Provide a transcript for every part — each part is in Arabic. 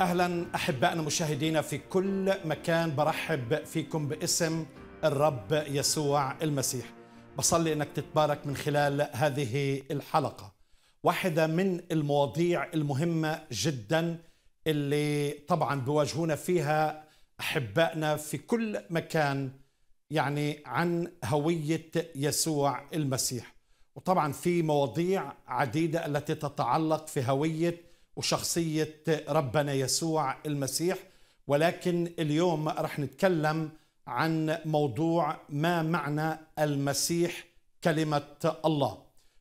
اهلا احبائنا مشاهدينا في كل مكان برحب فيكم باسم الرب يسوع المسيح بصلي انك تتبارك من خلال هذه الحلقه واحده من المواضيع المهمه جدا اللي طبعا بيواجهونا فيها احبائنا في كل مكان يعني عن هويه يسوع المسيح وطبعا في مواضيع عديده التي تتعلق في هويه وشخصية ربنا يسوع المسيح ولكن اليوم رح نتكلم عن موضوع ما معنى المسيح كلمة الله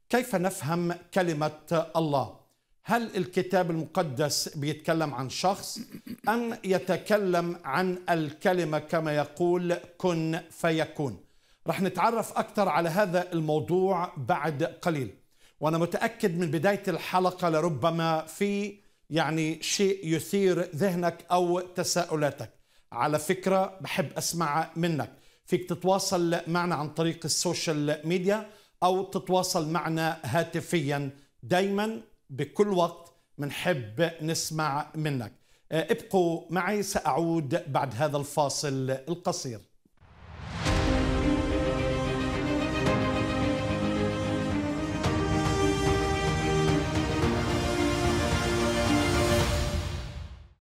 كيف نفهم كلمة الله هل الكتاب المقدس بيتكلم عن شخص أم يتكلم عن الكلمة كما يقول كن فيكون رح نتعرف أكثر على هذا الموضوع بعد قليل وانا متاكد من بدايه الحلقه لربما في يعني شيء يثير ذهنك او تساؤلاتك على فكره بحب اسمع منك فيك تتواصل معنا عن طريق السوشيال ميديا او تتواصل معنا هاتفيا دائما بكل وقت بنحب نسمع منك ابقوا معي ساعود بعد هذا الفاصل القصير